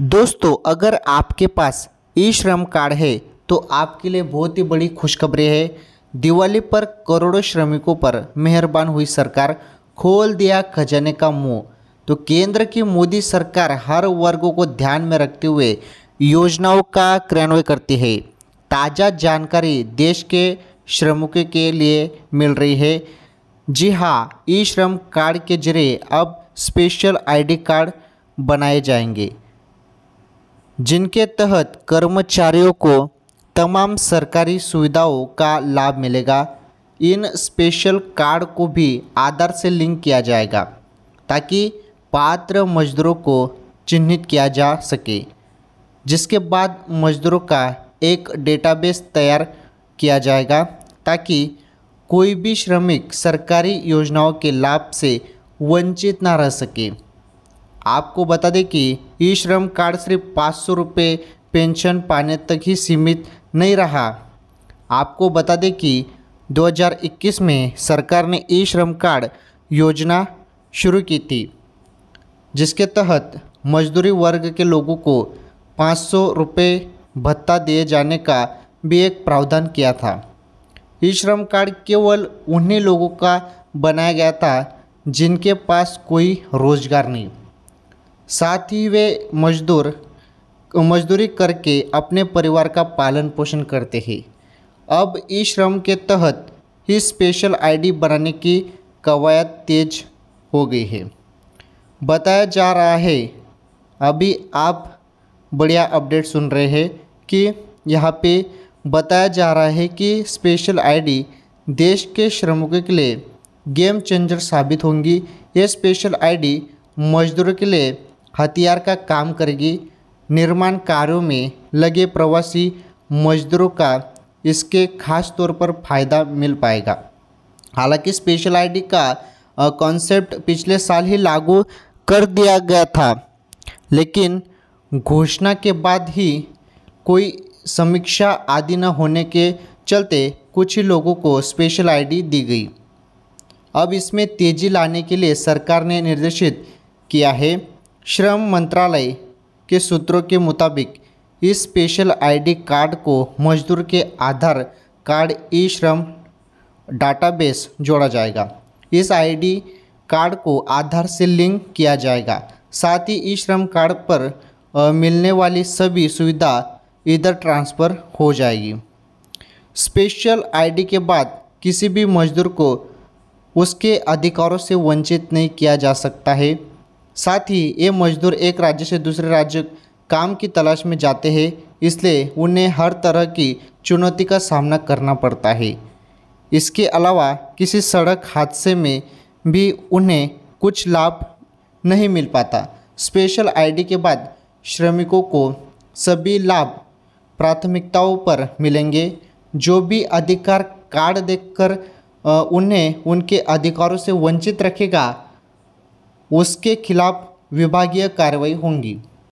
दोस्तों अगर आपके पास ई श्रम कार्ड है तो आपके लिए बहुत ही बड़ी खुशखबरी है दिवाली पर करोड़ों श्रमिकों पर मेहरबान हुई सरकार खोल दिया खजाने का मुंह तो केंद्र की मोदी सरकार हर वर्गों को ध्यान में रखते हुए योजनाओं का क्रियान्वयन करती है ताज़ा जानकारी देश के श्रमिकों के लिए मिल रही है जी हाँ ई श्रम कार्ड के जरिए अब स्पेशल आईडी कार्ड बनाए जाएंगे जिनके तहत कर्मचारियों को तमाम सरकारी सुविधाओं का लाभ मिलेगा इन स्पेशल कार्ड को भी आधार से लिंक किया जाएगा ताकि पात्र मजदूरों को चिन्हित किया जा सके जिसके बाद मजदूरों का एक डेटाबेस तैयार किया जाएगा ताकि कोई भी श्रमिक सरकारी योजनाओं के लाभ से वंचित ना रह सके आपको बता दें कि ई श्रम कार्ड सिर्फ पाँच सौ रुपये पेंशन पाने तक ही सीमित नहीं रहा आपको बता दें कि 2021 में सरकार ने ई श्रम कार्ड योजना शुरू की थी जिसके तहत मजदूरी वर्ग के लोगों को पाँच सौ रुपये भत्ता दिए जाने का भी एक प्रावधान किया था ई श्रम कार्ड केवल उन्हीं लोगों का बनाया गया था जिनके पास कोई रोजगार नहीं साथ ही वे मज़दूर मज़दूरी करके अपने परिवार का पालन पोषण करते हैं अब ई श्रम के तहत ही स्पेशल आईडी बनाने की कवायद तेज हो गई है बताया जा रहा है अभी आप बढ़िया अपडेट सुन रहे हैं कि यहाँ पे बताया जा रहा है कि स्पेशल आईडी देश के श्रमिकों के लिए गेम चेंजर साबित होंगी ये स्पेशल आईडी मजदूरों के लिए हथियार का काम करेगी निर्माण कार्यों में लगे प्रवासी मजदूरों का इसके खास तौर पर फ़ायदा मिल पाएगा हालांकि स्पेशल आईडी का कॉन्सेप्ट पिछले साल ही लागू कर दिया गया था लेकिन घोषणा के बाद ही कोई समीक्षा आदि न होने के चलते कुछ ही लोगों को स्पेशल आईडी दी गई अब इसमें तेज़ी लाने के लिए सरकार ने निर्देशित किया है श्रम मंत्रालय के सूत्रों के मुताबिक इस स्पेशल आईडी कार्ड को मजदूर के आधार कार्ड ई श्रम डाटाबेस जोड़ा जाएगा इस आईडी कार्ड को आधार से लिंक किया जाएगा साथ ही ई श्रम कार्ड पर मिलने वाली सभी सुविधा इधर ट्रांसफ़र हो जाएगी स्पेशल आईडी के बाद किसी भी मजदूर को उसके अधिकारों से वंचित नहीं किया जा सकता है साथ ही ये मजदूर एक राज्य से दूसरे राज्य काम की तलाश में जाते हैं इसलिए उन्हें हर तरह की चुनौती का सामना करना पड़ता है इसके अलावा किसी सड़क हादसे में भी उन्हें कुछ लाभ नहीं मिल पाता स्पेशल आईडी के बाद श्रमिकों को सभी लाभ प्राथमिकताओं पर मिलेंगे जो भी अधिकार कार्ड देखकर उन्हें उनके अधिकारों से वंचित रखेगा उसके खिलाफ विभागीय कार्रवाई होंगी